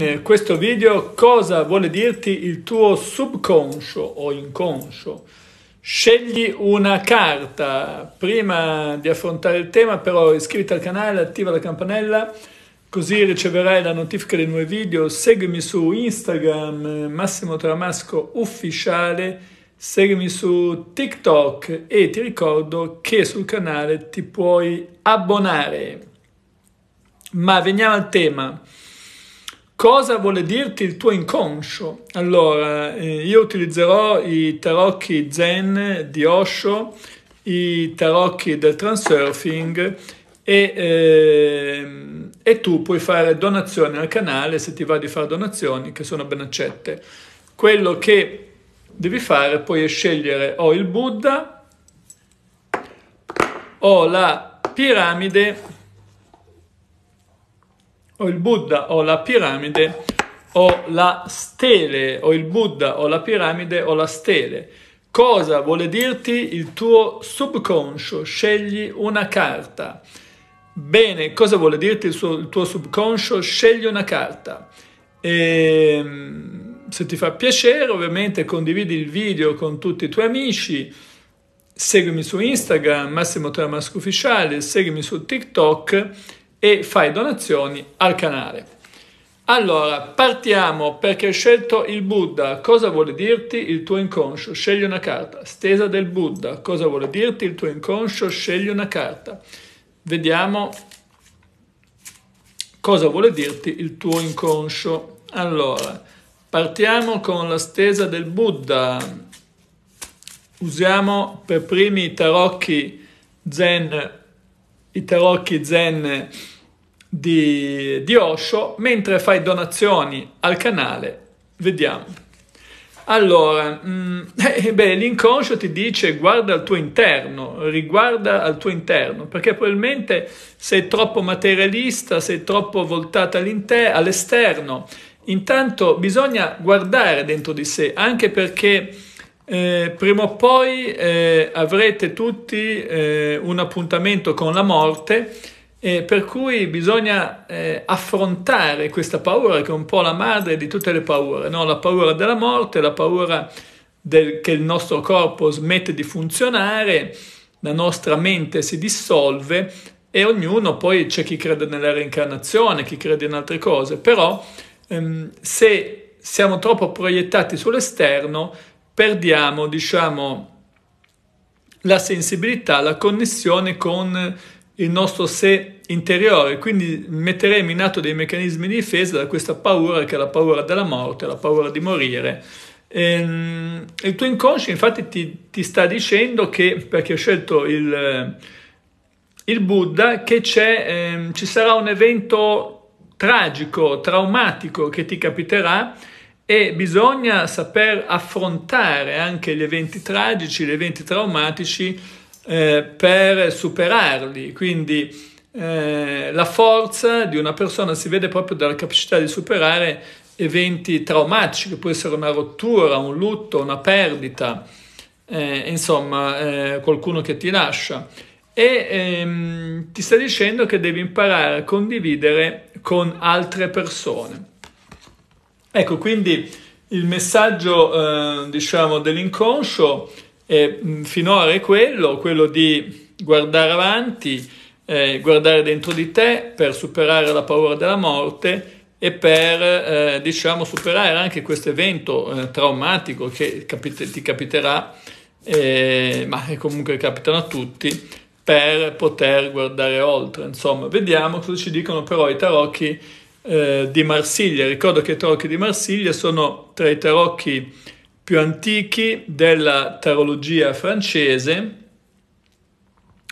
Eh, questo video cosa vuole dirti il tuo subconscio o inconscio? Scegli una carta. Prima di affrontare il tema però iscriviti al canale, attiva la campanella così riceverai la notifica dei nuovi video. Seguimi su Instagram Massimo Tramasco Ufficiale, seguimi su TikTok e ti ricordo che sul canale ti puoi abbonare. Ma veniamo al tema. Cosa vuole dirti il tuo inconscio? Allora, eh, io utilizzerò i tarocchi Zen di Osho, i tarocchi del Transurfing e, eh, e, tu puoi fare donazioni al canale se ti va di fare donazioni che sono ben accette. Quello che devi fare poi è scegliere o il Buddha o la piramide o il Buddha o la piramide o la stele, o il Buddha o la piramide o la stele. Cosa vuole dirti il tuo subconscio? Scegli una carta. Bene, cosa vuole dirti il, suo, il tuo subconscio? Scegli una carta. E, ehm, se ti fa piacere, ovviamente condividi il video con tutti i tuoi amici. Seguimi su Instagram, Massimo Tramasco Ufficiale, seguimi su TikTok e fai donazioni al canale. Allora, partiamo perché hai scelto il Buddha. Cosa vuole dirti il tuo inconscio? Scegli una carta. Stesa del Buddha. Cosa vuole dirti il tuo inconscio? Scegli una carta. Vediamo cosa vuole dirti il tuo inconscio. Allora, partiamo con la stesa del Buddha. Usiamo per primi i tarocchi Zen i tarocchi zen di, di Osho, mentre fai donazioni al canale, vediamo. Allora, mh, mm, eh, beh, l'inconscio ti dice guarda al tuo interno, riguarda al tuo interno, perché probabilmente sei troppo materialista, sei troppo voltata all'esterno. Intanto bisogna guardare dentro di sé, anche perché eh, prima o poi eh, avrete tutti eh, un appuntamento con la morte, eh, per cui bisogna eh, affrontare questa paura che è un po' la madre di tutte le paure, no? la paura della morte, la paura del, che il nostro corpo smette di funzionare, la nostra mente si dissolve e ognuno poi c'è chi crede nella reincarnazione, chi crede in altre cose, però ehm, se siamo troppo proiettati sull'esterno perdiamo, diciamo, la sensibilità, la connessione con il nostro sé interiore, quindi metteremo in atto dei meccanismi di difesa da questa paura che è la paura della morte, la paura di morire. E, ehm, il tuo inconscio infatti ti, ti sta dicendo che, perché ho scelto il, il Buddha, che eh, ci sarà un evento tragico, traumatico che ti capiterà e bisogna saper affrontare anche gli eventi tragici, gli eventi traumatici eh, per superarli. Quindi eh, la forza di una persona si vede proprio dalla capacità di superare eventi traumatici, che può essere una rottura, un lutto, una perdita, eh, insomma eh, qualcuno che ti lascia. E ehm, ti sta dicendo che devi imparare a condividere con altre persone. Ecco, quindi il messaggio, eh, diciamo, dell'inconscio è, mh, mm, finora è quello, quello di guardare avanti, eh, guardare dentro di te per superare la paura della morte e per eh, diciamo superare anche questo evento eh, traumatico che capite, ti capiterà, eh, ma che comunque capitano a tutti, per poter guardare oltre. Insomma, vediamo cosa ci dicono però i tarocchi eh, di Marsiglia. Ricordo che i tarocchi di Marsiglia sono tra i tarocchi più antichi della tarologia francese,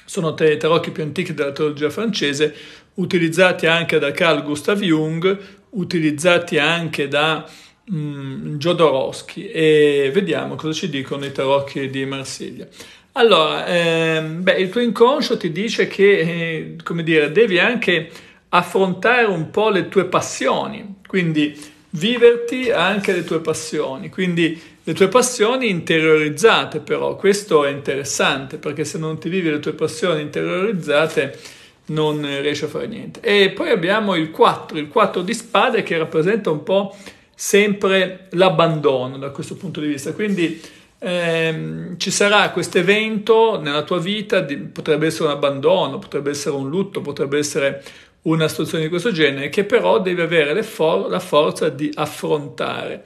sono tra i tarocchi più antichi della tarologia francese, utilizzati anche da Carl Gustav Jung, utilizzati anche da mm, Jodorowsky e vediamo cosa ci dicono i tarocchi di Marsiglia. Allora, ehm, beh, il tuo inconscio ti dice che, eh, come dire, devi anche affrontare un po' le tue passioni, quindi viverti anche le tue passioni, quindi le tue passioni interiorizzate però, questo è interessante perché se non ti vivi le tue passioni interiorizzate non riesci a fare niente. E poi abbiamo il 4, il 4 di spade che rappresenta un po' sempre l'abbandono da questo punto di vista, quindi ehm, ci sarà questo evento nella tua vita, di, potrebbe essere un abbandono, potrebbe essere un lutto, potrebbe essere una situazione di questo genere, che però deve avere for- la forza di affrontare,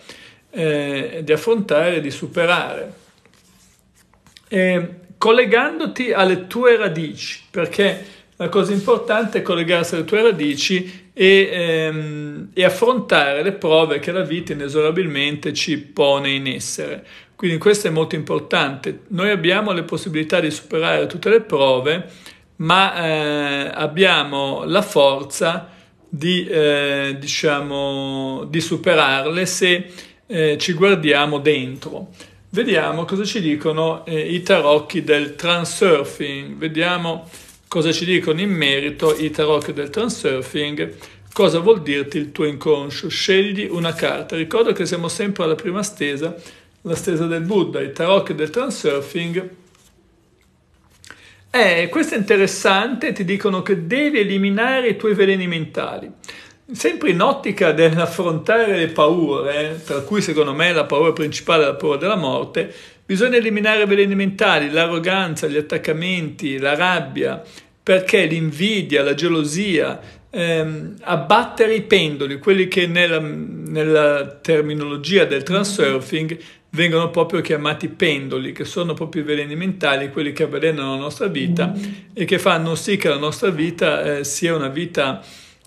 eh, di affrontare, di superare. E collegandoti alle tue radici, perché la cosa importante è collegarsi alle tue radici e, ehm, e affrontare le prove che la vita inesorabilmente ci pone in essere. Quindi questo è molto importante. Noi abbiamo le possibilità di superare tutte le prove ma eh, abbiamo la forza di, eh, diciamo, di superarle se eh, ci guardiamo dentro. Vediamo cosa ci dicono eh, i tarocchi del transurfing, vediamo cosa ci dicono in merito i tarocchi del transurfing, cosa vuol dirti il tuo inconscio, scegli una carta. Ricordo che siamo sempre alla prima stesa, la stesa del Buddha, i tarocchi del transurfing eh, questo è interessante, ti dicono che devi eliminare i tuoi veleni mentali. Sempre in ottica dell'affrontare le paure, tra cui secondo me la paura principale è la paura della morte, bisogna eliminare i veleni mentali, l'arroganza, gli attaccamenti, la rabbia, perché l'invidia, la gelosia ehm, abbattere i pendoli, quelli che nella, nella terminologia del transurfing vengono proprio chiamati pendoli, che sono proprio i veleni mentali, quelli che avvelenano la nostra vita mm. e che fanno sì che la nostra vita eh, sia una vita,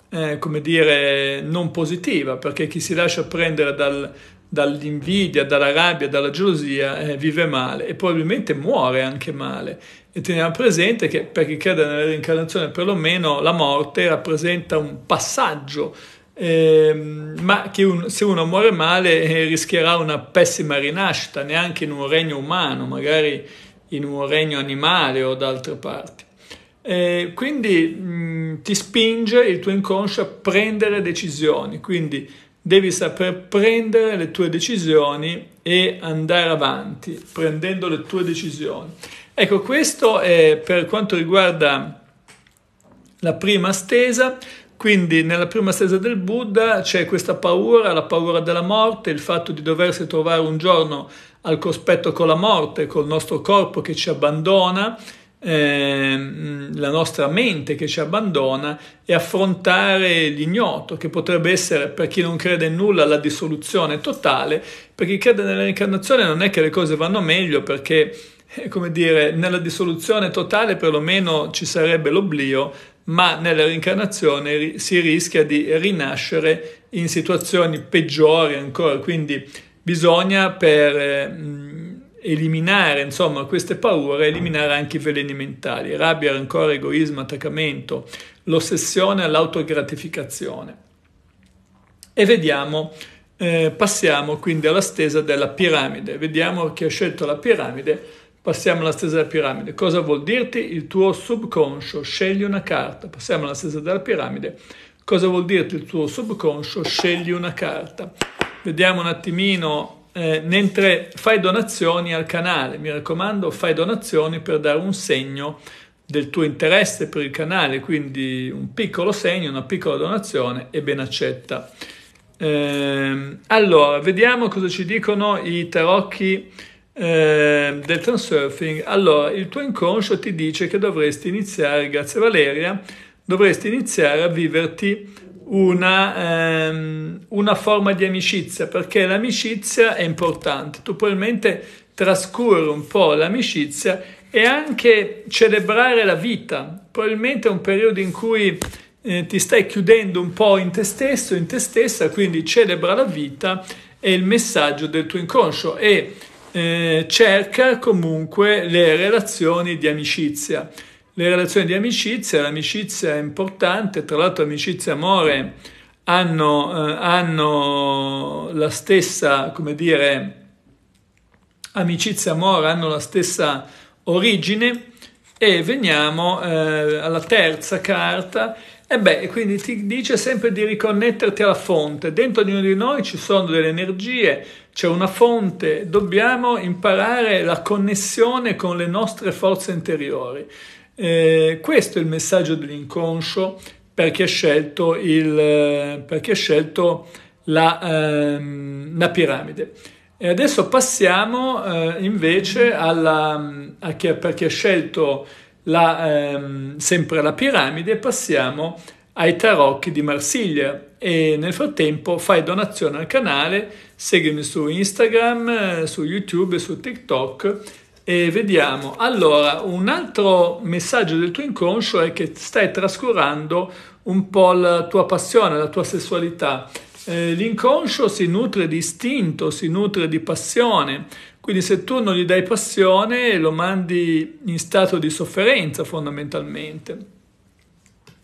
eh, come dire, non positiva, perché chi si lascia prendere dal dall'invidia, dalla rabbia, dalla gelosia, eh, vive male e probabilmente muore anche male. E teniamo presente che per chi crede nella reincarnazione, perlomeno la morte rappresenta un passaggio, eh, ma che un, se uno muore male eh, rischierà una pessima rinascita, neanche in un regno umano, magari in un regno animale o da altre parti. Eh, quindi mh, mm, ti spinge il tuo inconscio a prendere decisioni, quindi devi saper prendere le tue decisioni e andare avanti prendendo le tue decisioni. Ecco, questo è per quanto riguarda la prima stesa. Quindi nella prima stesa del Buddha c'è questa paura, la paura della morte, il fatto di doversi trovare un giorno al cospetto con la morte, col nostro corpo che ci abbandona, Ehm, la nostra mente che ci abbandona e affrontare l'ignoto, che potrebbe essere per chi non crede in nulla la dissoluzione totale, per chi crede nella reincarnazione non è che le cose vanno meglio perché, eh, come dire, nella dissoluzione totale perlomeno ci sarebbe l'oblio, ma nella reincarnazione si rischia di rinascere in situazioni peggiori ancora, quindi bisogna per... Eh, eliminare insomma queste paure, eliminare anche i veleni mentali, rabbia, rancore, egoismo, attaccamento, l'ossessione all'autogratificazione. E vediamo, eh, passiamo quindi alla stesa della piramide, vediamo chi ha scelto la piramide, passiamo alla stesa della piramide. Cosa vuol dirti? Il tuo subconscio, scegli una carta, passiamo alla stesa della piramide. Cosa vuol dirti il tuo subconscio? Scegli una carta. Vediamo un attimino eh, mentre fai donazioni al canale. Mi raccomando, fai donazioni per dare un segno del tuo interesse per il canale, quindi un piccolo segno, una piccola donazione e ben accetta. Eh, allora, vediamo cosa ci dicono i tarocchi eh, del transurfing. Allora, il tuo inconscio ti dice che dovresti iniziare, grazie Valeria, dovresti iniziare a viverti una, ehm, una forma di amicizia, perché l'amicizia è importante. Tu probabilmente trascurre un po' l'amicizia e anche celebrare la vita. Probabilmente è un periodo in cui eh, ti stai chiudendo un po' in te stesso, in te stessa, quindi celebra la vita e il messaggio del tuo inconscio e eh, cerca comunque le relazioni di amicizia le relazioni di amicizia, l'amicizia è importante, tra l'altro amicizia e amore hanno, eh, hanno la stessa, come dire, amicizia e amore hanno la stessa origine e veniamo eh, alla terza carta e beh, quindi ti dice sempre di riconnetterti alla fonte. Dentro di ognuno di noi ci sono delle energie, c'è una fonte, dobbiamo imparare la connessione con le nostre forze interiori. Eh, questo è il messaggio dell'inconscio perché ha scelto, il, eh, perché ha scelto la, ehm, la piramide. E adesso passiamo eh, invece alla, a chi, perché ha scelto la, ehm, sempre la piramide, passiamo ai tarocchi di Marsiglia e nel frattempo fai donazione al canale, seguimi su Instagram, eh, su YouTube e su TikTok e vediamo. Allora, un altro messaggio del tuo inconscio è che stai trascurando un po' la tua passione, la tua sessualità. Eh, l'inconscio si nutre di istinto, si nutre di passione, quindi se tu non gli dai passione lo mandi in stato di sofferenza fondamentalmente.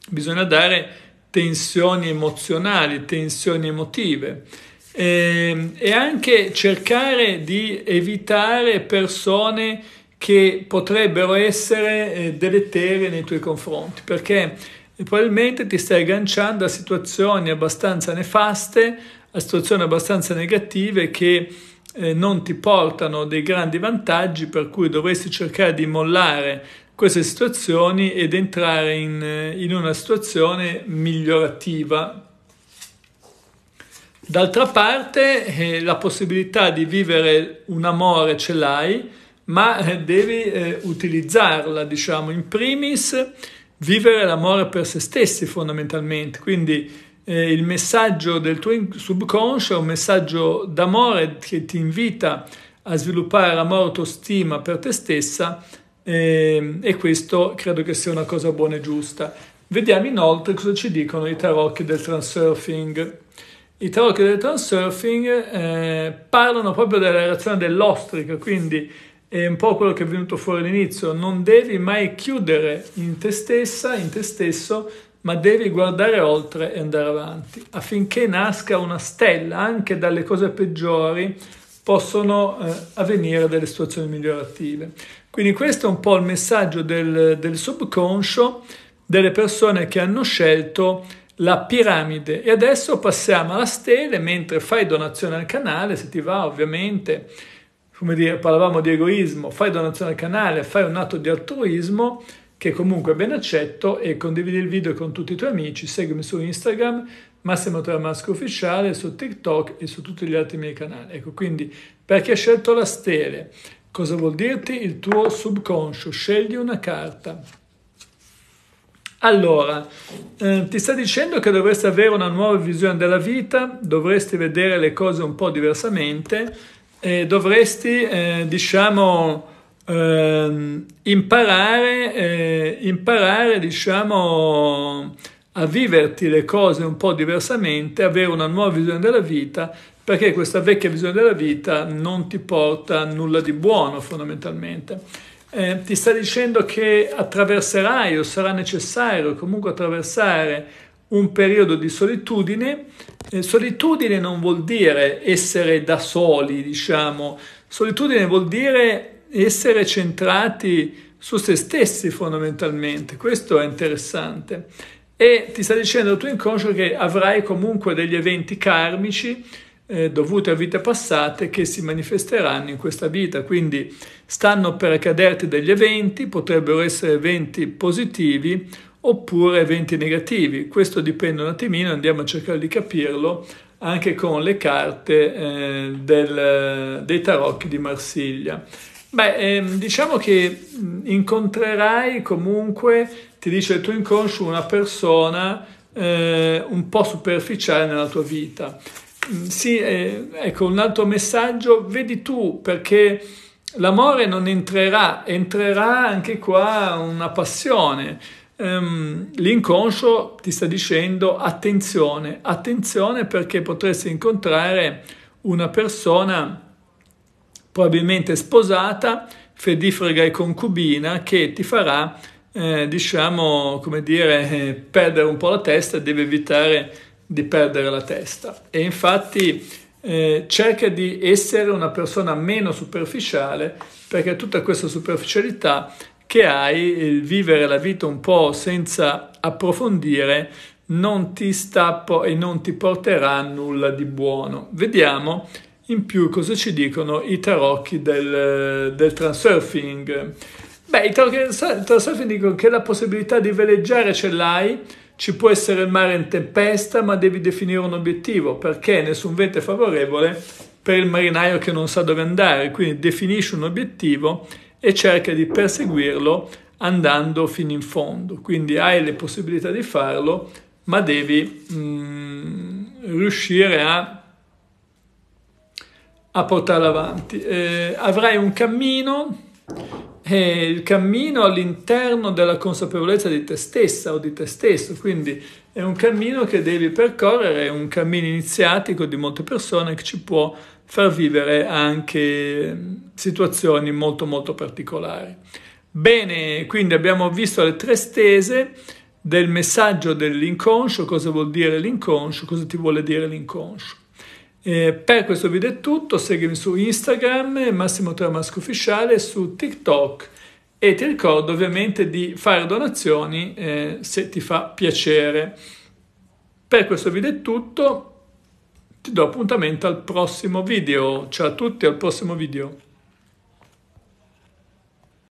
Bisogna dare tensioni emozionali, tensioni emotive. Ehm, e anche cercare di evitare persone che potrebbero essere eh, deleterie nei tuoi confronti, perché probabilmente ti stai agganciando a situazioni abbastanza nefaste, a situazioni abbastanza negative che eh, non ti portano dei grandi vantaggi, per cui dovresti cercare di mollare queste situazioni ed entrare in, eh, in una situazione migliorativa D'altra parte eh, la possibilità di vivere un amore ce l'hai, ma eh, devi eh, utilizzarla, diciamo, in primis vivere l'amore per se stessi fondamentalmente, quindi eh, il messaggio del tuo subconscio è un messaggio d'amore che ti invita a sviluppare amore autostima per te stessa eh, e questo credo che sia una cosa buona e giusta. Vediamo inoltre cosa ci dicono i tarocchi del transurfing i tarocchi del transurfing eh, parlano proprio della reazione dell'ostrica, quindi è un po' quello che è venuto fuori all'inizio, non devi mai chiudere in te stessa, in te stesso, ma devi guardare oltre e andare avanti, affinché nasca una stella, anche dalle cose peggiori possono eh, avvenire delle situazioni migliorative. Quindi questo è un po' il messaggio del, del subconscio delle persone che hanno scelto la piramide e adesso passiamo alla stele mentre fai donazione al canale se ti va ovviamente come dire parlavamo di egoismo fai donazione al canale fai un atto di altruismo che comunque ben accetto e condividi il video con tutti i tuoi amici seguimi su Instagram Massimo Tramasco Ufficiale su TikTok e su tutti gli altri miei canali ecco quindi per chi ha scelto la stele cosa vuol dirti il tuo subconscio scegli una carta allora, eh, ti sta dicendo che dovresti avere una nuova visione della vita, dovresti vedere le cose un po' diversamente e dovresti, eh, diciamo, ehm, eh, imparare, imparare, diciamo, a viverti le cose un po' diversamente, avere una nuova visione della vita perché questa vecchia visione della vita non ti porta nulla di buono fondamentalmente. Eh, ti sta dicendo che attraverserai o sarà necessario comunque attraversare un periodo di solitudine. Eh, solitudine non vuol dire essere da soli, diciamo, solitudine vuol dire essere centrati su se stessi fondamentalmente, questo è interessante. E ti sta dicendo il tuo inconscio che avrai comunque degli eventi karmici eh, dovute a vite passate che si manifesteranno in questa vita. Quindi stanno per accaderti degli eventi, potrebbero essere eventi positivi oppure eventi negativi. Questo dipende un attimino, andiamo a cercare di capirlo anche con le carte eh, del, dei tarocchi di Marsiglia. Beh, ehm, diciamo che incontrerai comunque, ti dice il tuo inconscio, una persona eh, un po' superficiale nella tua vita Mm, sì, eh, ecco un altro messaggio, vedi tu perché l'amore non entrerà, entrerà anche qua una passione. Um, l'inconscio ti sta dicendo attenzione, attenzione perché potresti incontrare una persona probabilmente sposata, fedifrega e concubina che ti farà, eh, diciamo, come dire, eh, perdere un po' la testa e deve evitare di perdere la testa e infatti eh, cerca di essere una persona meno superficiale perché tutta questa superficialità che hai, il eh, vivere la vita un po' senza approfondire, non ti sta e non ti porterà a nulla di buono. Vediamo in più cosa ci dicono i tarocchi del, eh, del transurfing. Beh, i tarocchi del transurfing dicono che la possibilità di veleggiare ce l'hai, ci può essere il mare in tempesta, ma devi definire un obiettivo, perché nessun vento è favorevole per il marinaio che non sa dove andare, quindi definisci un obiettivo e cerca di perseguirlo andando fino in fondo. Quindi hai le possibilità di farlo, ma devi mm, riuscire a, a portarlo avanti. Eh, avrai un cammino è il cammino all'interno della consapevolezza di te stessa o di te stesso, quindi è un cammino che devi percorrere, è un cammino iniziatico di molte persone che ci può far vivere anche ehm, situazioni molto molto particolari. Bene, quindi abbiamo visto le tre stese del messaggio dell'inconscio, cosa vuol dire l'inconscio, cosa ti vuole dire l'inconscio. Eh, per questo video è tutto, seguimi su Instagram, Massimo Tramasco Ufficiale, su TikTok e ti ricordo ovviamente di fare donazioni eh, se ti fa piacere. Per questo video è tutto, ti do appuntamento al prossimo video. Ciao a tutti, al prossimo video.